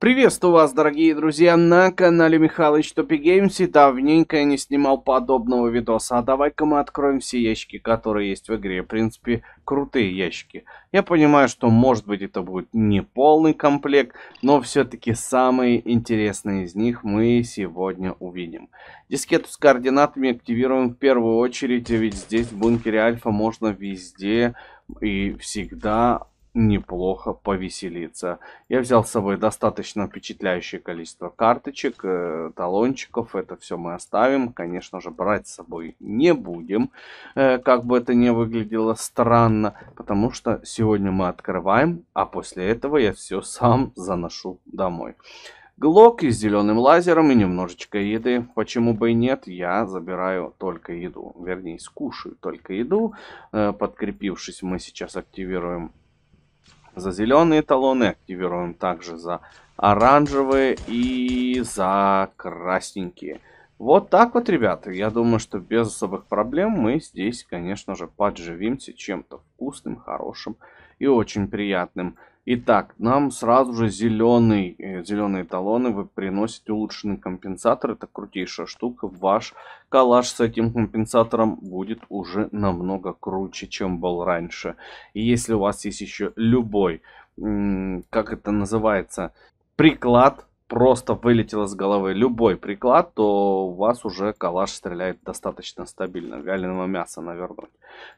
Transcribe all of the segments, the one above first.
Приветствую вас, дорогие друзья, на канале Михалыч Топи Геймс, и давненько я не снимал подобного видоса. А давай-ка мы откроем все ящики, которые есть в игре. В принципе, крутые ящики. Я понимаю, что может быть это будет не полный комплект, но все-таки самые интересные из них мы сегодня увидим. Дискету с координатами активируем в первую очередь, ведь здесь в бункере Альфа можно везде и всегда неплохо повеселиться. Я взял с собой достаточно впечатляющее количество карточек, э, талончиков. Это все мы оставим. Конечно же, брать с собой не будем. Э, как бы это ни выглядело странно. Потому что сегодня мы открываем, а после этого я все сам заношу домой. Глок с зеленым лазером и немножечко еды. Почему бы и нет, я забираю только еду. Вернее, скушаю только еду. Э, подкрепившись, мы сейчас активируем за зеленые талоны, активируем также за оранжевые и за красненькие. Вот так вот, ребята. Я думаю, что без особых проблем мы здесь, конечно же, подживимся чем-то вкусным, хорошим и очень приятным. Итак, нам сразу же зеленый, э, зеленые талоны вы приносите улучшенный компенсатор. Это крутейшая штука. Ваш коллаж с этим компенсатором будет уже намного круче, чем был раньше. И если у вас есть еще любой, как это называется, приклад просто вылетел из головы любой приклад, то у вас уже калаш стреляет достаточно стабильно. Вяленого мяса навернуть.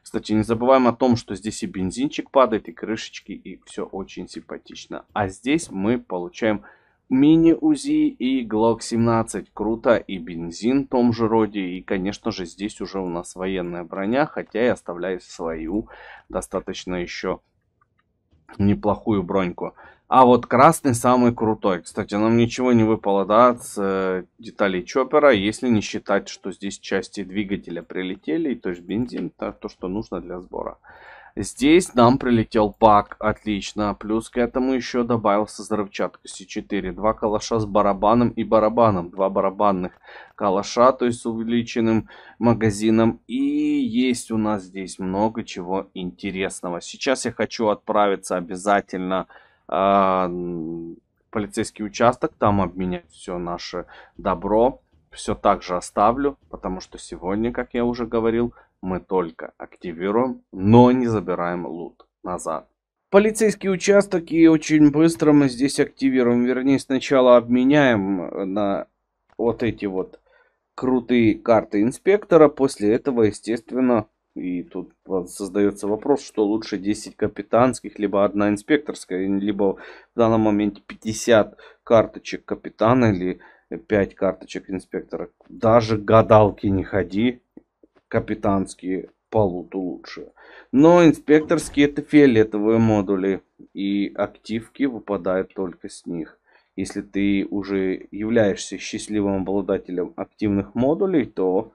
Кстати, не забываем о том, что здесь и бензинчик падает, и крышечки, и все очень симпатично. А здесь мы получаем мини-УЗИ и Глок 17. Круто, и бензин в том же роде. И, конечно же, здесь уже у нас военная броня, хотя и оставляет свою достаточно еще неплохую броньку. А вот красный самый крутой. Кстати, нам ничего не выпало, да, с э, деталей чоппера, если не считать, что здесь части двигателя прилетели, то есть бензин, то, то что нужно для сбора. Здесь нам прилетел пак, отлично. Плюс к этому еще добавился взрывчатка С4. Два калаша с барабаном и барабаном. Два барабанных калаша, то есть с увеличенным магазином. И есть у нас здесь много чего интересного. Сейчас я хочу отправиться обязательно а, полицейский участок, там обменять все наше добро. Все так же оставлю, потому что сегодня, как я уже говорил, мы только активируем, но не забираем лут назад. Полицейский участок и очень быстро мы здесь активируем. Вернее, сначала обменяем э, на вот эти вот крутые карты инспектора. После этого, естественно, и тут создается вопрос, что лучше 10 капитанских, либо одна инспекторская, либо в данном моменте 50 карточек капитана или 5 карточек инспектора. Даже гадалки не ходи, капитанские полуту лучше. Но инспекторские это фиолетовые модули, и активки выпадают только с них. Если ты уже являешься счастливым обладателем активных модулей, то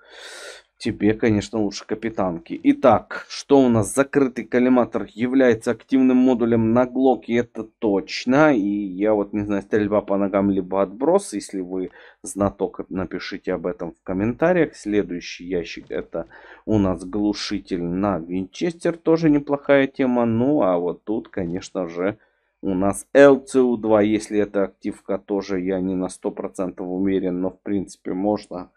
Тебе, конечно, лучше капитанки. Итак, что у нас? Закрытый коллиматор является активным модулем на Глоке, это точно. И я вот не знаю, стрельба по ногам либо отброс. Если вы знаток, напишите об этом в комментариях. Следующий ящик это у нас глушитель на Винчестер. Тоже неплохая тема. Ну, а вот тут, конечно же, у нас LCU2, если это активка, тоже я не на 100% уверен, но в принципе можно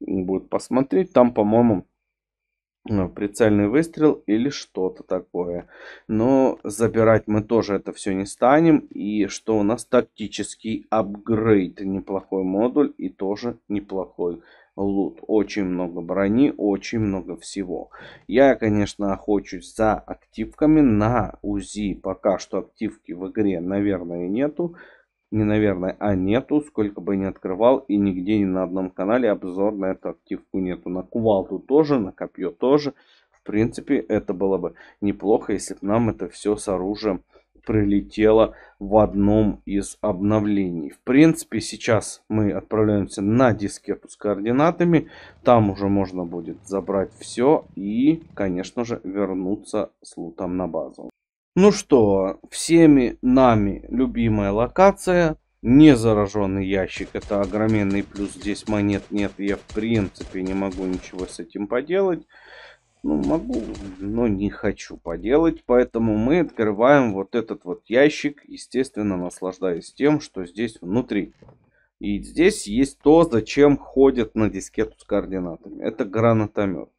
будет посмотреть. Там, по-моему, э, прицельный выстрел или что-то такое. Но забирать мы тоже это все не станем. И что у нас тактический апгрейд. Неплохой модуль и тоже неплохой лут. Очень много брони, очень много всего. Я, конечно, охочусь за активками на УЗИ. Пока что активки в игре, наверное, нету не наверное, а нету, сколько бы я ни открывал, и нигде ни на одном канале обзор на эту активку нету. На кувалду тоже, на копье тоже. В принципе, это было бы неплохо, если бы нам это все с оружием прилетело в одном из обновлений. В принципе, сейчас мы отправляемся на дискету с координатами. Там уже можно будет забрать все и, конечно же, вернуться с лутом на базу. Ну что, всеми нами любимая локация. незараженный ящик, это огроменный плюс. Здесь монет нет, я в принципе не могу ничего с этим поделать. Ну, могу, но не хочу поделать. Поэтому мы открываем вот этот вот ящик, естественно, наслаждаясь тем, что здесь внутри. И здесь есть то, зачем ходят на дискету с координатами. Это гранатомет.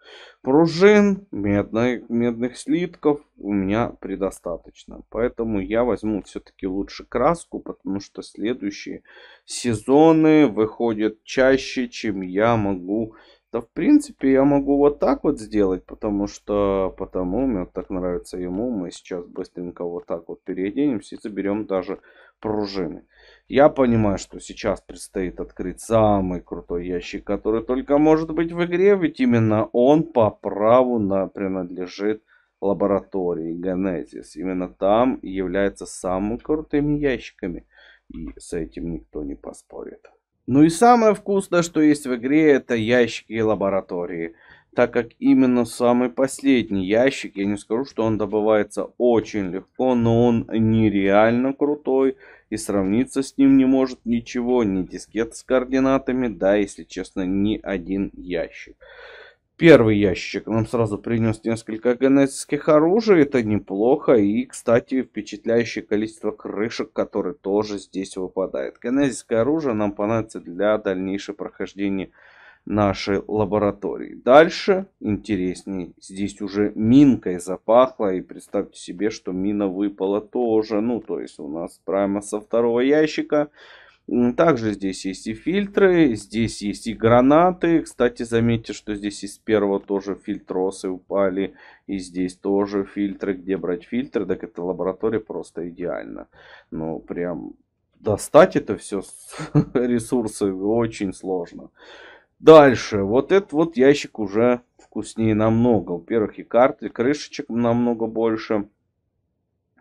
Пружин, медных медных слитков у меня предостаточно. Поэтому я возьму все-таки лучше краску, потому что следующие сезоны выходят чаще, чем я могу. Да, в принципе, я могу вот так вот сделать, потому что потому мне так нравится ему. Мы сейчас быстренько вот так вот переоденемся и заберем даже пружины. Я понимаю, что сейчас предстоит открыть самый крутой ящик, который только может быть в игре, ведь именно он по праву на принадлежит лаборатории Genesis. Именно там является самыми крутыми ящиками. И с этим никто не поспорит. Ну и самое вкусное, что есть в игре, это ящики лаборатории так как именно самый последний ящик, я не скажу, что он добывается очень легко, но он нереально крутой и сравниться с ним не может ничего, ни дискет с координатами, да, если честно, ни один ящик. Первый ящик нам сразу принес несколько генетических оружий, это неплохо. И, кстати, впечатляющее количество крышек, которые тоже здесь выпадает. Генетическое оружие нам понадобится для дальнейшего прохождения наши лаборатории. Дальше интереснее. Здесь уже минкой запахло. И представьте себе, что мина выпала тоже. Ну, то есть у нас прямо со второго ящика. Также здесь есть и фильтры, здесь есть и гранаты. Кстати, заметьте, что здесь из первого тоже фильтросы упали. И здесь тоже фильтры. Где брать фильтры? Так эта лаборатория просто идеально. Ну, прям достать это все ресурсы очень сложно. Дальше. Вот этот вот ящик уже вкуснее намного. Во-первых, и карты, и крышечек намного больше.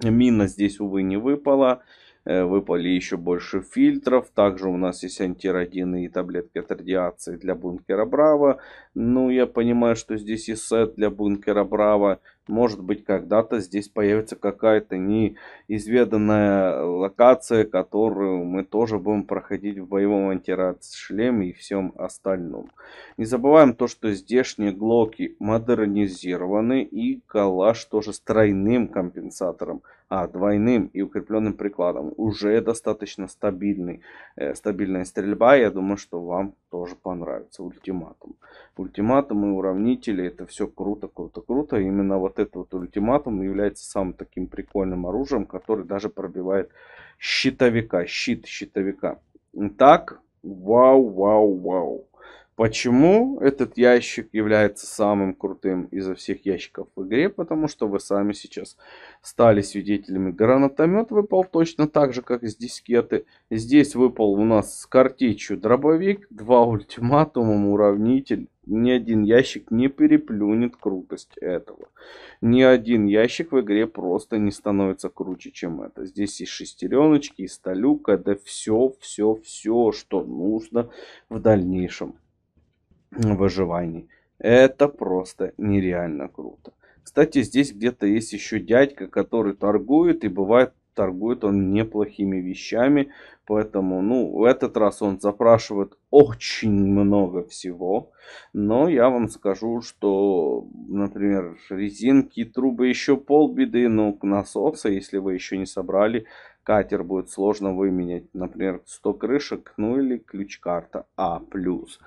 Мина здесь, увы, не выпала. Э, выпали еще больше фильтров. Также у нас есть антиродины и таблетки от радиации для бункера Браво. Ну, я понимаю, что здесь и сет для бункера Браво. Может быть, когда-то здесь появится какая-то неизведанная локация, которую мы тоже будем проходить в боевом антирад-шлеме и всем остальном. Не забываем то, что здешние глоки модернизированы и калаш тоже с тройным компенсатором, а двойным и укрепленным прикладом. Уже достаточно стабильный, э, стабильная стрельба, я думаю, что вам тоже понравится ультиматум ультиматумы, уравнители, это все круто, круто, круто. Именно вот этот вот ультиматум является самым таким прикольным оружием, который даже пробивает щитовика, щит щитовика. Так, вау, вау, вау. Почему этот ящик является самым крутым изо всех ящиков в игре? Потому что вы сами сейчас стали свидетелями. Гранатомет выпал точно так же, как из дискеты. Здесь выпал у нас с картечью дробовик, два ультиматума, уравнитель ни один ящик не переплюнет крутость этого. Ни один ящик в игре просто не становится круче, чем это. Здесь и шестереночки, и столюка, да все, все, все, что нужно в дальнейшем выживании. Это просто нереально круто. Кстати, здесь где-то есть еще дядька, который торгует и бывает торгует он неплохими вещами. Поэтому, ну, в этот раз он запрашивает очень много всего. Но я вам скажу, что, например, резинки, трубы еще полбеды, но ну, насоса, если вы еще не собрали, катер будет сложно выменять. Например, 100 крышек, ну или ключ-карта А+. плюс.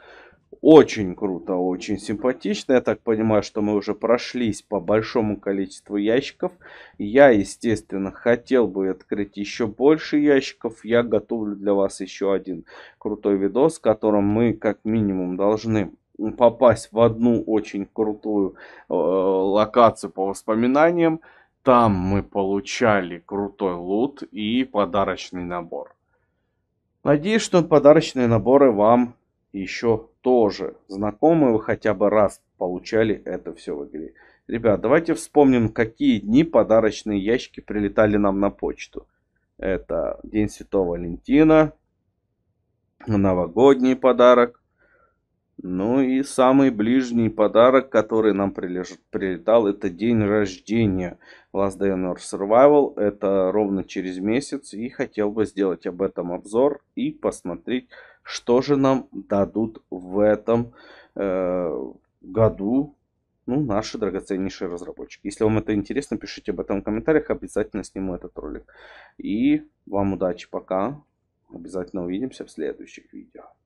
Очень круто, очень симпатично. Я так понимаю, что мы уже прошлись по большому количеству ящиков. Я, естественно, хотел бы открыть еще больше ящиков. Я готовлю для вас еще один крутой видос, в котором мы как минимум должны попасть в одну очень крутую э, локацию по воспоминаниям. Там мы получали крутой лут и подарочный набор. Надеюсь, что подарочные наборы вам еще тоже знакомые вы хотя бы раз получали это все в игре. Ребят, давайте вспомним, какие дни подарочные ящики прилетали нам на почту. Это День Святого Валентина, новогодний подарок, ну и самый ближний подарок, который нам прилетал, это день рождения Last Day on Earth Survival. Это ровно через месяц. И хотел бы сделать об этом обзор и посмотреть, что же нам дадут в этом э, году ну, наши драгоценнейшие разработчики. Если вам это интересно, пишите об этом в комментариях. Обязательно сниму этот ролик. И вам удачи пока. Обязательно увидимся в следующих видео.